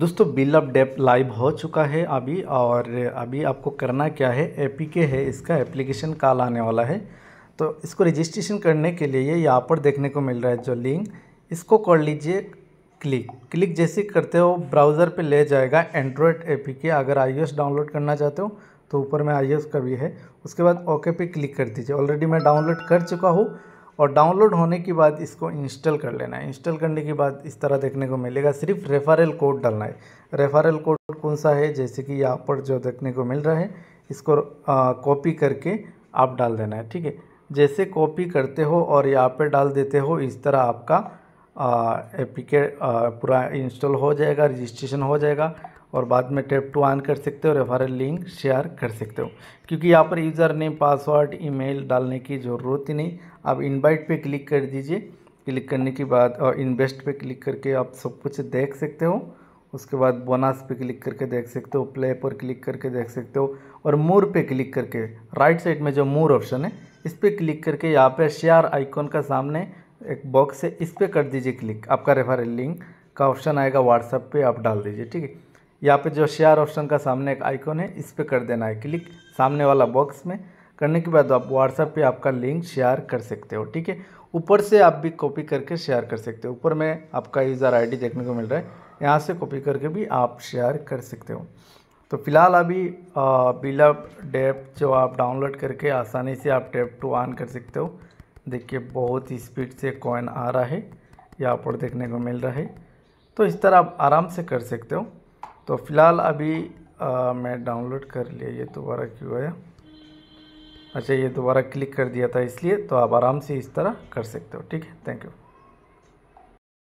दोस्तों bill of debt live हो चुका है अभी और अभी आपको करना क्या है एपीके है इसका एप्लीकेशन कॉल आने वाला है तो इसको रजिस्ट्रेशन करने के लिए यहाँ पर देखने को मिल रहा है जो लिंक इसको कर लीजिए क्लिक क्लिक जैसे करते हो ब्राउज़र पे ले जाएगा एंड्रॉयड एपीके अगर आईओएस डाउनलोड करना चाहते हो तो ऊपर में एस का भी है उसके बाद ओके पे क्लिक कर दीजिए ऑलरेडी मैं डाउनलोड कर चुका हूँ और डाउनलोड होने के बाद इसको इंस्टॉल कर लेना है इंस्टॉल करने के बाद इस तरह देखने को मिलेगा सिर्फ रेफरल कोड डालना है रेफरल कोड कौन सा है जैसे कि यहाँ पर जो देखने को मिल रहा है इसको कॉपी करके आप डाल देना है ठीक है जैसे कॉपी करते हो और यहाँ पर डाल देते हो इस तरह आपका एपी पूरा इंस्टॉल हो जाएगा रजिस्ट्रेशन हो जाएगा और बाद में टैप टू ऑन कर सकते हो रेफरल लिंक शेयर कर सकते हो क्योंकि यहाँ पर यूज़र नेम पासवर्ड ईमेल डालने की ज़रूरत ही नहीं आप इनवाइट पे क्लिक कर दीजिए क्लिक करने के बाद और इन्वेस्ट पे क्लिक करके आप सब कुछ देख सकते हो उसके बाद बोनस पे क्लिक करके देख सकते हो प्ले पर क्लिक करके देख सकते हो और मोर पे क्लिक करके राइट साइड में जो मोर ऑप्शन है इस पर क्लिक करके यहाँ पर शेयर आइकॉन का सामने एक बॉक्स है इस पर कर दीजिए क्लिक आपका रेफरल लिंक का ऑप्शन आएगा व्हाट्सएप पे आप डाल दीजिए ठीक है यहाँ पे जो शेयर ऑप्शन का सामने एक आइकॉन है इस पर कर देना है क्लिक सामने वाला बॉक्स में करने के बाद आप व्हाट्सएप पे आपका लिंक शेयर कर सकते हो ठीक है ऊपर से आप भी कॉपी करके शेयर कर सकते हो ऊपर में आपका यूज़र आईडी देखने को मिल रहा है यहाँ से कॉपी करके भी आप शेयर कर सकते हो तो फिलहाल अभी बिलअप डेप जो आप डाउनलोड करके आसानी से आप डेप टू ऑन कर सकते हो देखिए बहुत ही स्पीड से कॉइन आ रहा है यहाँ पर देखने को मिल रहा है तो इस तरह आप आराम से कर सकते हो तो फ़िलहाल अभी आ, मैं डाउनलोड कर लिया ये दोबारा क्यों है अच्छा ये दोबारा क्लिक कर दिया था इसलिए तो आप आराम से इस तरह कर सकते हो ठीक है थैंक यू